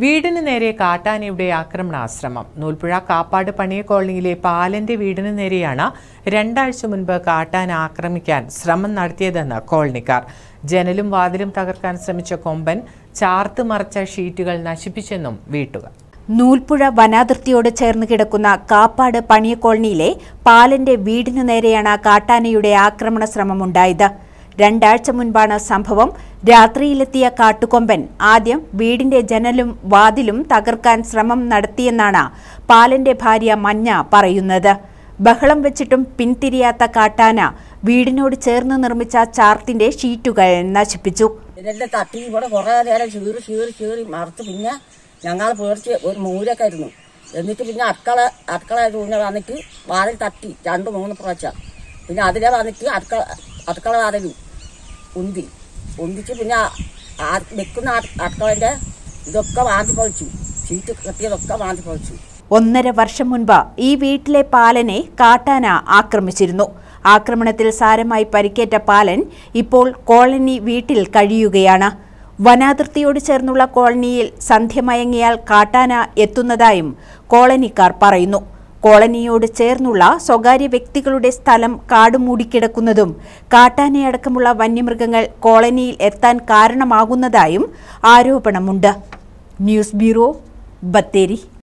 വീടിന് നേരെ കാട്ടാനയുടെ ആക്രമണാശ്രമം നൂൽപ്പുഴ കാപ്പാട് പണിയ കോളനിയിലെ പാലന്റെ വീടിന് നേരെയാണ് രണ്ടാഴ്ച മുൻപ് കാട്ടാന ആക്രമിക്കാൻ ശ്രമം നടത്തിയതെന്ന് കോളനിക്കാർ ജനലും വാതിലും തകർക്കാൻ ശ്രമിച്ച കൊമ്പൻ ചാർത്ത് മറച്ച ഷീറ്റുകൾ നശിപ്പിച്ചെന്നും വീട്ടുകാർ നൂൽപ്പുഴ വനാതിർത്തിയോട് ചേർന്ന് കിടക്കുന്ന കാപ്പാട് പണിയ കോളനിയിലെ പാലന്റെ വീടിനു നേരെയാണ് കാട്ടാനയുടെ ആക്രമണ ശ്രമമുണ്ടായത് രണ്ടാഴ്ച മുൻപാണ് സംഭവം രാത്രിയിലെത്തിയ കാട്ടുകൊമ്പൻ ആദ്യം വീടിന്റെ ജനലും വാതിലും തകർക്കാൻ ശ്രമം നടത്തിയെന്നാണ് പാലന്റെ ഭാര്യ മഞ്ഞ പറയുന്നത് ബഹളം വെച്ചിട്ടും പിന്തിരിയാത്ത കാട്ടാന വീടിനോട് ചേർന്ന് നിർമ്മിച്ച ചാർത്തിന്റെ ഷീറ്റുകൾ നശിപ്പിച്ചു തട്ടി കുറേ നേരം മറത്ത് പിന്നെ ഞങ്ങൾ പേടിച്ച് ഒരു മൂലൊക്കെ ആയിരുന്നു എന്നിട്ട് പിന്നെ അടുക്കള അടുക്കള തൂങ്ങ വന്നിട്ട് വാതിൽ തട്ടി രണ്ട് മൂന്ന് പ്രാവശ്യം പിന്നെ അതിലെ വന്നിട്ട് അടുക്കള അടുക്കള വാതിലും ഉന്തി ഉന്തിച്ച് പിന്നെ വെക്കുന്ന അടുക്കളൻ്റെ ഇതൊക്കെ വാങ്ങി പൊളിച്ചു ചീറ്റ് കെട്ടിയതൊക്കെ വാങ്ങി പൊളിച്ചു ഒന്നര വർഷം മുൻപ് ഈ വീട്ടിലെ പാലനെ കാട്ടാന ആക്രമിച്ചിരുന്നു ആക്രമണത്തിൽ സാരമായി പരിക്കേറ്റ പാലൻ ഇപ്പോൾ കോളനി വീട്ടിൽ കഴിയുകയാണ് വനാതിർത്തിയോട് ചേർന്നുള്ള കോളനിയിൽ സന്ധ്യ മയങ്ങിയാൽ കാട്ടാന എത്തുന്നതായും കോളനിക്കാർ പറയുന്നു കോളനിയോട് ചേർന്നുള്ള സ്വകാര്യ വ്യക്തികളുടെ സ്ഥലം കാടുമൂടിക്കിടക്കുന്നതും കാട്ടാനയടക്കമുള്ള വന്യമൃഗങ്ങൾ കോളനിയിൽ എത്താൻ കാരണമാകുന്നതായും ആരോപണമുണ്ട് ന്യൂസ് ബ്യൂറോ ബത്തേരി